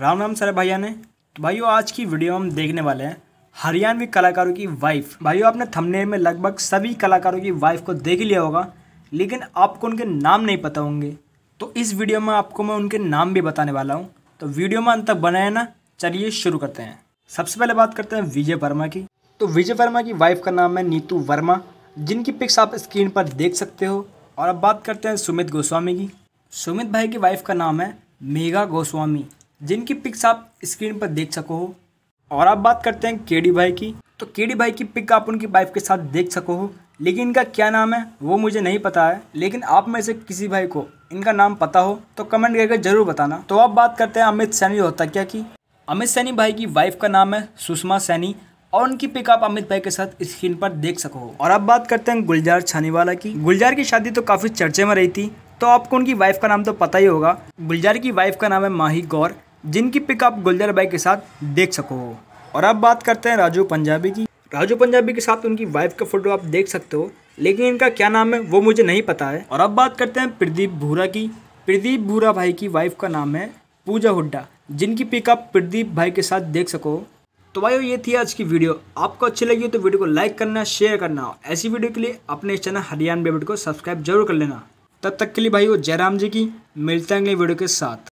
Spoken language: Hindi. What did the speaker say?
राम राम सर भैया ने तो भाइयों आज की वीडियो हम देखने वाले हैं हरियाणवी कलाकारों की वाइफ भाइयों आपने थंबनेल में लगभग सभी कलाकारों की वाइफ को देख लिया होगा लेकिन आपको उनके नाम नहीं पता होंगे तो इस वीडियो में आपको मैं उनके नाम भी बताने वाला हूँ तो वीडियो में अंत तक बनाए ना चलिए शुरू करते हैं सबसे पहले बात करते हैं विजय वर्मा की तो विजय वर्मा की वाइफ का नाम है नीतू वर्मा जिनकी पिक्स आप स्क्रीन पर देख सकते हो और अब बात करते हैं सुमित गोस्वामी की सुमित भाई की वाइफ का नाम है मेघा गोस्वामी जिनकी पिक्स आप स्क्रीन पर देख सको हो और आप बात करते हैं केडी भाई की तो केडी भाई की पिक आप उनकी वाइफ के साथ देख सको हो लेकिन इनका क्या नाम है वो मुझे नहीं पता है लेकिन आप में से किसी भाई को इनका नाम पता हो तो कमेंट करके जरूर बताना तो आप बात करते हैं अमित सैनी होता क्या कि अमित सैनी भाई की वाइफ का नाम है सुषमा सैनी और उनकी पिक आप अमित भाई के साथ स्क्रीन पर देख सको हो और अब बात करते हैं गुलजार छानीवाला की गुलजार की शादी तो काफ़ी चर्चे में रही थी तो आपको उनकी वाइफ का नाम तो पता ही होगा गुलजार की वाइफ का नाम है माही गौर जिनकी पिक आप गुलजार भाई के साथ देख सको और अब बात करते हैं राजू पंजाबी की राजू पंजाबी के साथ उनकी वाइफ का फोटो आप देख सकते हो लेकिन इनका क्या नाम है वो मुझे नहीं पता है और अब बात करते हैं प्रदीप भूरा की प्रदीप भूरा भाई की वाइफ का नाम है पूजा हुड्डा जिनकी पिक आप प्रदीप भाई के साथ देख सको तो भाई ये थी आज की वीडियो आपको अच्छी लगी तो वीडियो को लाइक करना शेयर करना ऐसी वीडियो के लिए अपने चैनल हरियाणा बेबेट को सब्सक्राइब जरूर कर लेना तब तक के लिए भाई वो जयराम जी की मिलते हैं अगले वीडियो के साथ